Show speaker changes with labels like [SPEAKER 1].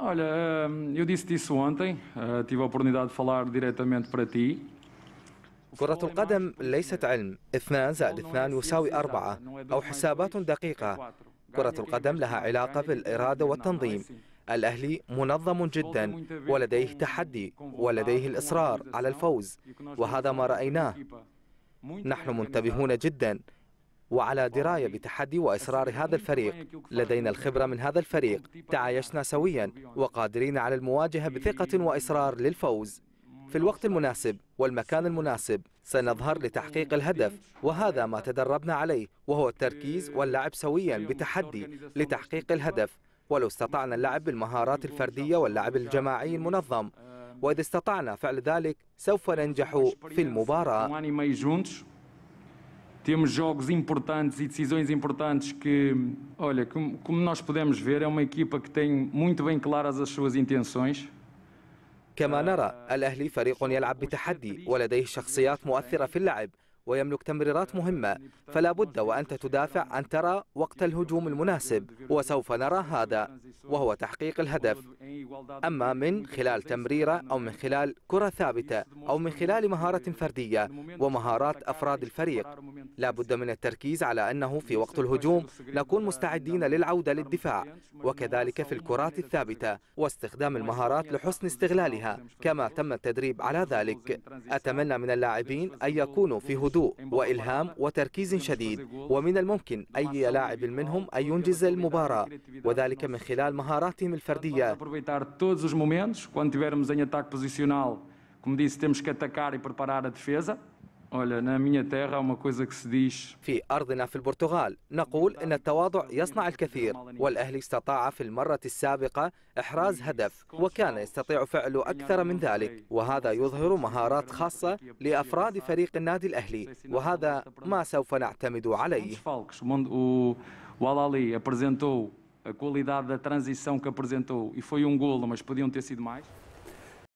[SPEAKER 1] Olha, ehm, eu disse isso ontem, eh, tive a oportunidade de falar diretamente para ti. كرة القدم ليست علم اثنان زائد اثنان يساوي أربعة
[SPEAKER 2] أو حسابات دقيقة كرة القدم لها علاقة بالإرادة والتنظيم الأهلي منظم جدا ولديه تحدي ولديه الإصرار على الفوز وهذا ما رأيناه نحن منتبهون جدا وعلى دراية بتحدي وإصرار هذا الفريق لدينا الخبرة من هذا الفريق تعايشنا سويا وقادرين على المواجهة بثقة وإصرار للفوز في الوقت المناسب والمكان المناسب سنظهر لتحقيق الهدف وهذا ما تدربنا عليه وهو التركيز واللعب سويا بتحدي لتحقيق الهدف ولو استطعنا اللعب بالمهارات الفردية واللعب الجماعي المنظم وإذا استطعنا فعل ذلك سوف
[SPEAKER 1] ننجح في المباراة Temos jogos importantes e decisões importantes que, olha, como, como nós podemos ver, é uma equipa que tem muito bem claras as suas intenções. كما نرى الأهلي فريق يلعب بتحدي
[SPEAKER 2] ولديه شخصيات مؤثرة في اللعب ويملك تمريرات مهمة فلا بد وأنت تدافع أن ترى وقت الهجوم المناسب وسوف نرى هذا وهو تحقيق الهدف أما من خلال تمريرة أو من خلال كرة ثابتة أو من خلال مهارة فردية ومهارات أفراد الفريق لا بد من التركيز على أنه في وقت الهجوم نكون مستعدين للعودة للدفاع وكذلك في الكرات الثابتة واستخدام المهارات لحسن استغلالها كما تم التدريب على ذلك أتمنى من اللاعبين أن يكونوا في هدوء هدوء وإلهام وتركيز شديد ومن الممكن أي لاعب منهم أن ينجز المباراة وذلك من خلال مهاراتهم
[SPEAKER 1] الفردية como disse, temos que atacar e preparar a defesa. في أرضنا في
[SPEAKER 2] البرتغال نقول أن التواضع يصنع الكثير والأهلي استطاع في المرة السابقة إحراز هدف وكان يستطيع فعل أكثر من ذلك وهذا يظهر مهارات خاصة لأفراد فريق النادي الأهلي وهذا ما سوف نعتمد عليه